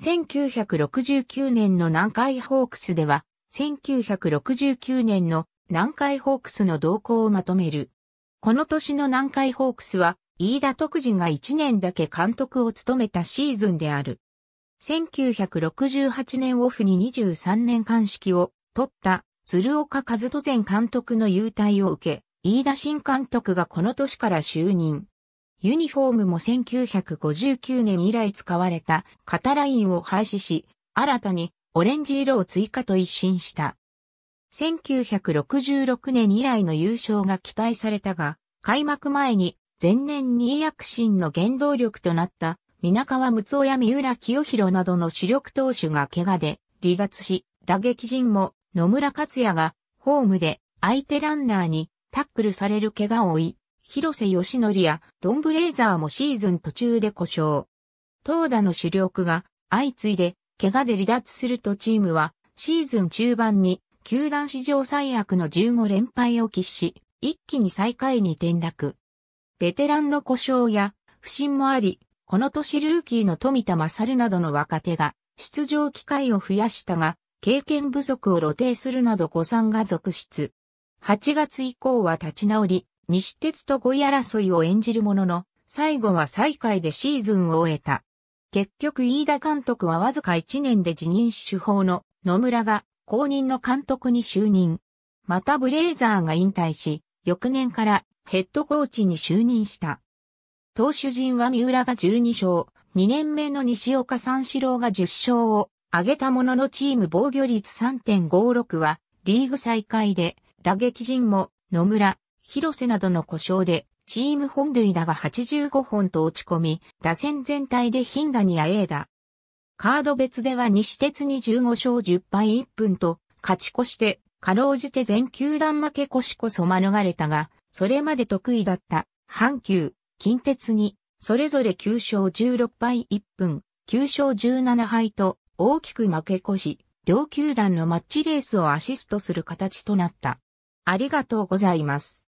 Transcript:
1969年の南海ホークスでは、1969年の南海ホークスの動向をまとめる。この年の南海ホークスは、飯田徳次が1年だけ監督を務めたシーズンである。1968年オフに23年間式を取った鶴岡和人前監督の優待を受け、飯田新監督がこの年から就任。ユニフォームも1959年以来使われた肩ラインを廃止し、新たにオレンジ色を追加と一新した。1966年以来の優勝が期待されたが、開幕前に前年に躍進の原動力となった皆川睦夫や三浦清弘などの主力投手が怪我で離脱し、打撃陣も野村克也がホームで相手ランナーにタックルされる怪我を負い、広瀬義則やドンブレイザーもシーズン途中で故障。投打の主力が相次いで怪我で離脱するとチームはシーズン中盤に球団史上最悪の15連敗を喫し、一気に最下位に転落。ベテランの故障や不振もあり、この年ルーキーの富田勝などの若手が出場機会を増やしたが、経験不足を露呈するなど誤算が続出。8月以降は立ち直り、西鉄と5位争いを演じるものの、最後は最下位でシーズンを終えた。結局飯田監督はわずか1年で辞任し主砲の野村が公認の監督に就任。またブレイザーが引退し、翌年からヘッドコーチに就任した。投手陣は三浦が12勝、2年目の西岡三四郎が10勝を挙げたもののチーム防御率3.56はリーグ最下位で打撃陣も野村、広瀬などの故障で、チーム本塁打が85本と落ち込み、打線全体でヒンダにあえだ。カード別では西鉄に15勝10敗1分と、勝ち越して、かろうじて全球団負け越しこそ免れたが、それまで得意だった、阪急、近鉄に、それぞれ9勝16敗1分、9勝17敗と、大きく負け越し、両球団のマッチレースをアシストする形となった。ありがとうございます。